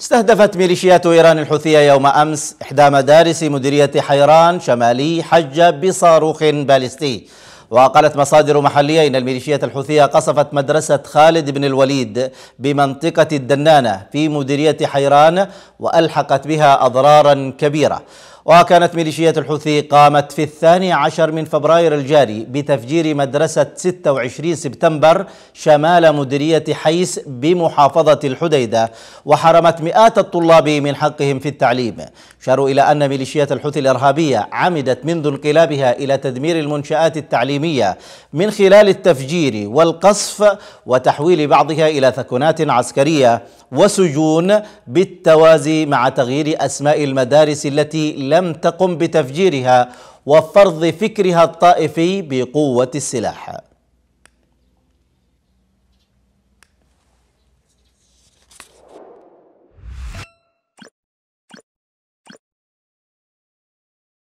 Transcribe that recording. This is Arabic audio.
استهدفت ميليشيات إيران الحوثية يوم أمس إحدى مدارس مديرية حيران شمالي حجة بصاروخ باليستي وقالت مصادر محلية إن الميليشيات الحوثية قصفت مدرسة خالد بن الوليد بمنطقة الدنانة في مديرية حيران وألحقت بها أضرارا كبيرة وكانت ميليشيات الحوثي قامت في الثاني عشر من فبراير الجاري بتفجير مدرسة 26 سبتمبر شمال مديرية حيس بمحافظة الحديدة وحرمت مئات الطلاب من حقهم في التعليم شاروا إلى أن ميليشيات الحوثي الإرهابية عمدت منذ انقلابها إلى تدمير المنشآت التعليمية من خلال التفجير والقصف وتحويل بعضها إلى ثكنات عسكرية وسجون بالتوازي مع تغيير أسماء المدارس التي لا لم تقم بتفجيرها وفرض فكرها الطائفي بقوة السلاح